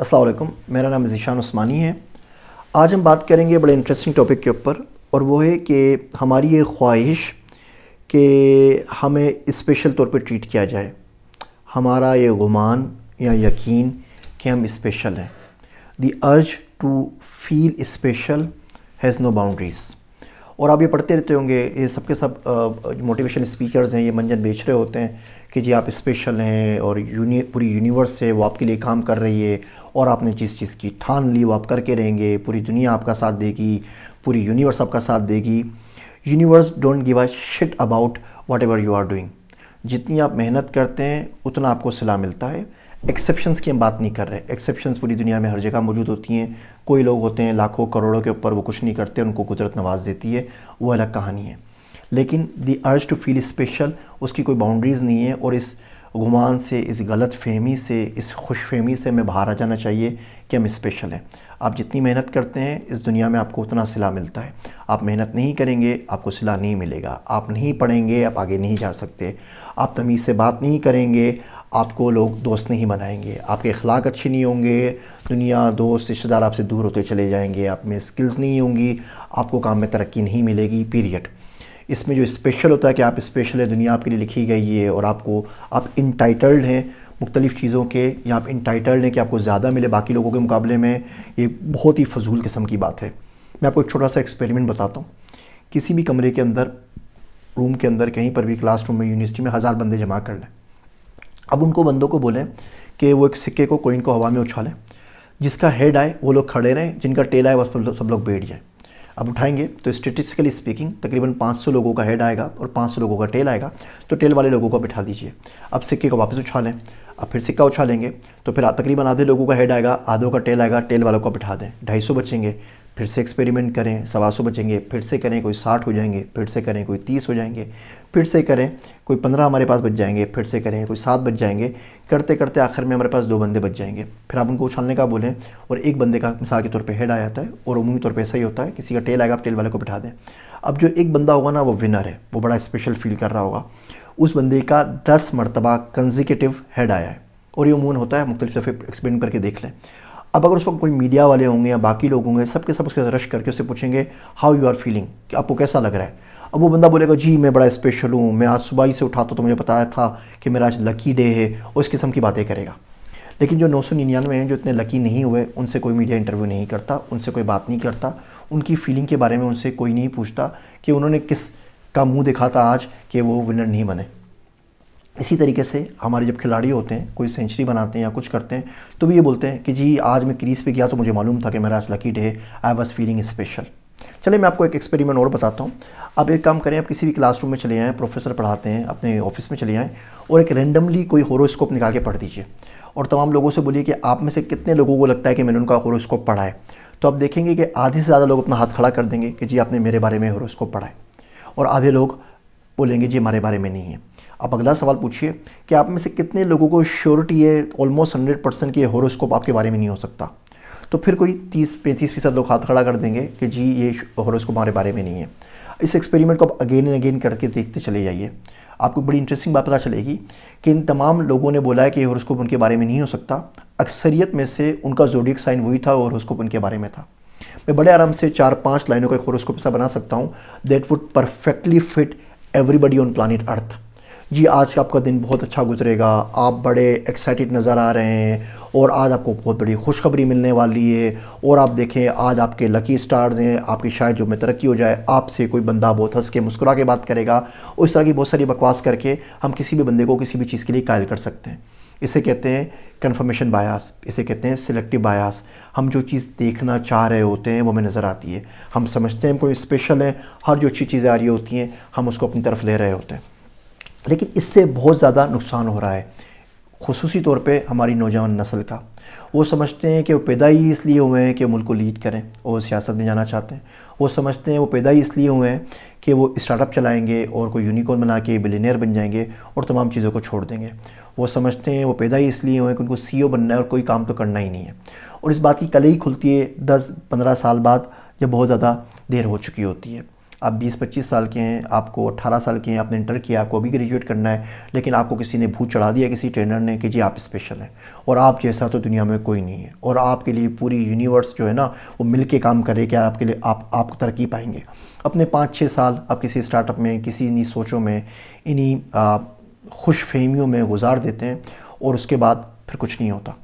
असलकम मेरा नाम जीशान उस्मानी है आज हम बात करेंगे बड़े इंटरेस्टिंग टॉपिक के ऊपर और वो है कि हमारी ये ख्वाहिश कि हमें स्पेशल तौर पे ट्रीट किया जाए हमारा ये गुमान या यकीन कि हम स्पेशल हैं the urge to feel special has no boundaries और आप ये पढ़ते रहते होंगे ये सबके सब मोटिवेशन स्पीकर्स हैं ये मंजन बेच रहे होते हैं कि जी आप स्पेशल हैं और यूनि पूरी यूनिवर्स है वो आपके लिए काम कर रही है और आपने जिस चीज़ की ठान ली वो आप करके रहेंगे पूरी दुनिया आपका साथ देगी पूरी यूनिवर्स आपका साथ देगी universe don't give a shit about whatever you are doing जितनी आप मेहनत करते हैं उतना आपको सलाह मिलता है एक्सेप्शंस की हम बात नहीं कर रहे एक्सेप्शंस पूरी दुनिया में हर जगह मौजूद होती हैं कोई लोग होते हैं लाखों करोड़ों के ऊपर वो कुछ नहीं करते उनको कुदरत नवाज देती है वो अलग कहानी है लेकिन दी अर्ज टू फील स्पेशल उसकी कोई बाउंड्रीज़ नहीं है और इस गुमान से इस गलत फहमी से इस खुश फहमी से हमें बाहर आ जाना चाहिए कि हम स्पेशल हैं आप जितनी मेहनत करते हैं इस दुनिया में आपको उतना सिला मिलता है आप मेहनत नहीं करेंगे आपको सिला नहीं मिलेगा आप नहीं पढ़ेंगे आप आगे नहीं जा सकते आप तमीज़ से बात नहीं करेंगे आपको लोग दोस्त नहीं बनाएंगे आपके अखलाक अच्छे नहीं होंगे दुनिया दोस्त रिश्तेदार आपसे दूर होते चले जाएंगे आप में स्किल्स नहीं होंगी आपको काम में तरक्की नहीं मिलेगी पीरियड इसमें जो स्पेशल होता है कि आप स्पेशल है दुनिया आपके लिए लिखी गई है और आपको आप इंटाइटल्ड हैं मुख्तलिफ़ चीज़ों के या आप इंटाइटल्ड हैं कि आपको ज़्यादा मिले बाकी लोगों के मुकाबले में ये बहुत ही फजूल किस्म की बात है मैं आपको एक छोटा सा एक्सपेरिमेंट बताता हूँ किसी भी कमरे के अंदर रूम के अंदर कहीं पर भी रूम में यूनिवर्सिटी में हज़ार बंदे जमा कर लें अब उनको बंदों को बोलें कि वो एक सिक्के को कोइन को हवा में उछालें जिसका हेड आए वो लोग खड़े रहें जिनका टेल आए वह सब लोग बैठ जाएँ अब उठाएंगे तो स्टेटिस्टिकली स्पीकिंग तकरीबन 500 लोगों का हेड आएगा और 500 लोगों का टेल आएगा तो टेल वाले लोगों को बिठा दीजिए अब सिक्के को वापस उछालें अब फिर सिक्का उछालेंगे तो फिर तकरीबन आधे लोगों का हेड आएगा आधों का टेल आएगा टेल वालों को बिठा दें ढाई बचेंगे फिर से एक्सपेरिमेंट करें सवा सौ बचेंगे फिर से करें कोई साठ हो जाएंगे फिर से करें कोई तीस हो जाएंगे फिर से करें कोई पंद्रह हमारे पास बच जाएंगे फिर से करें कोई सात बच जाएंगे करते करते आखिर में हमारे पास दो बंदे बच जाएंगे फिर आप उनको उछालने का बोलें और एक बंदे का मिसाल के तौर पर हेड आ जाता है और उमूमी तौर पर ऐसा ही होता है किसी का टेल आएगा आप टेल वाले को बिठा दें अब जो एक बंदा होगा ना वो विनर है वो बड़ा स्पेशल फील कर रहा होगा उस बंदे का दस मरतबा कंजिकेटिव हेड आया है और ये उमून होता है मुख्तलिफ दफ़े एक्सप्लेन करके देख लें अब अगर उस वक्त कोई मीडिया वाले होंगे या बाकी लोग होंगे सबके सब उसके रश करके उससे पूछेंगे हाउ यू आर फीलिंग कि आपको कैसा लग रहा है अब वो बंदा बोलेगा जी मैं बड़ा स्पेशल हूँ मैं आज सुबह ही से उठा तो, तो मुझे बताया था कि मेरा आज लकी डे है और इस किस्म की बातें करेगा लेकिन जो नौ सौ निन्यानवे हैं जो इतने लकी नहीं हुए उनसे कोई मीडिया इंटरव्यू नहीं करता उनसे कोई बात नहीं करता उनकी फीलिंग के बारे में उनसे कोई नहीं पूछता कि उन्होंने किस का मुंह दिखा था आज कि वो विनर नहीं बने इसी तरीके से हमारे जब खिलाड़ी होते हैं कोई सेंचुरी बनाते हैं या कुछ करते हैं तो भी ये बोलते हैं कि जी आज मैं क्रीज़ पे गया तो मुझे मालूम था कि मेरा आज lucky day I was feeling special चलिए मैं आपको एक एक्सपेरिमेंट और बताता हूँ आप एक काम करें आप किसी भी क्लासरूम में चले आएँ प्रोफेसर पढ़ाते हैं अपने ऑफिस में चले आएँ और एक रेंडमली कोई होरोस्कोप निकाल के पढ़ दीजिए और तमाम लोगों से बोलिए कि आप में से कितने लोगों को लगता है कि मैंने उनका होरोस्कोप पढ़ा है तो आप देखेंगे कि आधे से ज़्यादा लोग अपना हाथ खड़ा कर देंगे कि जी आपने मेरे बारे में होरोस्कोप पढ़ा है और आधे लोग बोलेंगे जी हमारे बारे में नहीं है अब अगला सवाल पूछिए कि आप में से कितने लोगों को श्योरिटी है ऑलमोस्ट हंड्रेड परसेंट कि हॉरोस्कोप आपके बारे में नहीं हो सकता तो फिर कोई तीस पैंतीस फीसद लोग हाथ खड़ा कर देंगे कि जी ये हॉरोस्कोप हमारे बारे में नहीं है इस एक्सपेरिमेंट को आप अगेन एंड अगेन करके देखते चले जाइए आपको बड़ी इंटरेस्टिंग बात पता चलेगी कि इन तमाम लोगों ने बोला है कि हॉरोस्कोप उनके बारे में नहीं हो सकता अक्सरियत में से उनका जोडिक साइन वही था और हॉरोस्कोप उनके बारे में था मैं बड़े आराम से चार पाँच लाइनों का एक हॉरोस्कोप ऐसा बना सकता हूँ that would perfectly fit everybody on planet earth जी आज का आपका दिन बहुत अच्छा गुजरेगा आप बड़े एक्साइटेड नज़र आ रहे हैं और आज आपको बहुत बड़ी खुशखबरी मिलने वाली है और आप देखें आज आपके लकी स्टार्स हैं आपकी शायद जो में तरक्की हो जाए आपसे कोई बंदा बहुत हंस के मुस्कुरा के बात करेगा उस तरह की बहुत सारी बकवास करके हम किसी भी बंदे को किसी भी चीज़ के लिए कायल कर सकते हैं इसे कहते हैं कन्फर्मेशन बायास इसे कहते हैं सिलेक्टिव बायास हम जो चीज़ देखना चाह रहे होते हैं वो हमें नज़र आती है हम समझते हैं कोई स्पेशल है हर जो अच्छी चीज़ें आ रही होती हैं हम उसको अपनी तरफ ले रहे होते हैं लेकिन इससे बहुत ज़्यादा नुकसान हो रहा है खसूसी तौर पर हमारी नौजवान नस्ल का वो समझते हैं कि वो पैदा ही इसलिए हुए हैं कि वो मुल्क को लीड करें और सियासत में जाना चाहते हैं वो समझते हैं वो पैदा ही इसलिए हुए हैं कि वो स्टार्टअप चलाएंगे और कोई यूनिकॉर्न बना के बिलीनियर बन जाएंगे और तमाम चीज़ों को छोड़ देंगे वो समझते हैं वो पैदा ही इसलिए हुए हैं कि उनको सी बनना है और कोई काम तो करना ही नहीं है और इस बात की कल ही खुलती है दस पंद्रह साल बाद जब बहुत ज़्यादा देर हो चुकी होती है आप 20-25 साल के हैं आपको 18 साल के हैं आपने इंटर किया आपको अभी ग्रेजुएट करना है लेकिन आपको किसी ने भूत चढ़ा दिया किसी ट्रेनर ने कि जी आप स्पेशल हैं और आप जैसा तो दुनिया में कोई नहीं है और आपके लिए पूरी यूनिवर्स जो है ना वो मिल के काम करे कि आपके लिए आप आप तरक्की पाएंगे अपने पाँच छः साल आप किसी स्टार्टअप में किसी इन्हीं सोचों में इन्हीं खुश फहमियों में गुजार देते हैं और उसके बाद फिर कुछ नहीं होता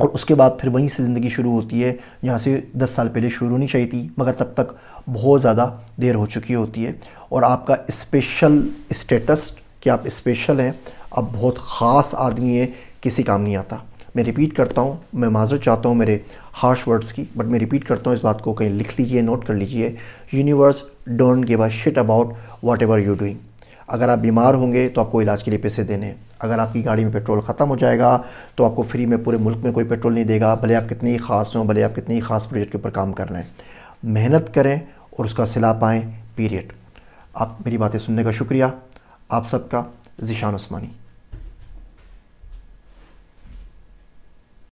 और उसके बाद फिर वहीं से ज़िंदगी शुरू होती है यहाँ से दस साल पहले शुरू होनी चाहिए थी मगर तब तक बहुत ज़्यादा देर हो चुकी होती है और आपका स्पेशल स्टेटस कि आप स्पेशल हैं आप बहुत ख़ास आदमी हैं किसी काम नहीं आता मैं रिपीट करता हूँ मैं माजरत चाहता हूँ मेरे हार्श वर्ड्स की बट मैं रिपीट करता हूँ इस बात को कहीं लिख लीजिए नोट कर लीजिए universe don't give a shit about whatever you doing अगर आप बीमार होंगे तो आपको इलाज के लिए पैसे देने अगर आपकी गाड़ी में पेट्रोल ख़त्म हो जाएगा तो आपको फ्री में पूरे मुल्क में कोई पेट्रोल नहीं देगा भले आप कितनी ही खास हों भले आप कितनी ही खास प्रोजेक्ट के ऊपर काम कर रहे हैं मेहनत करें और उसका सिला पाएँ पीरियड आप मेरी बातें सुनने का शुक्रिया आप सबका जिशान उस्मानी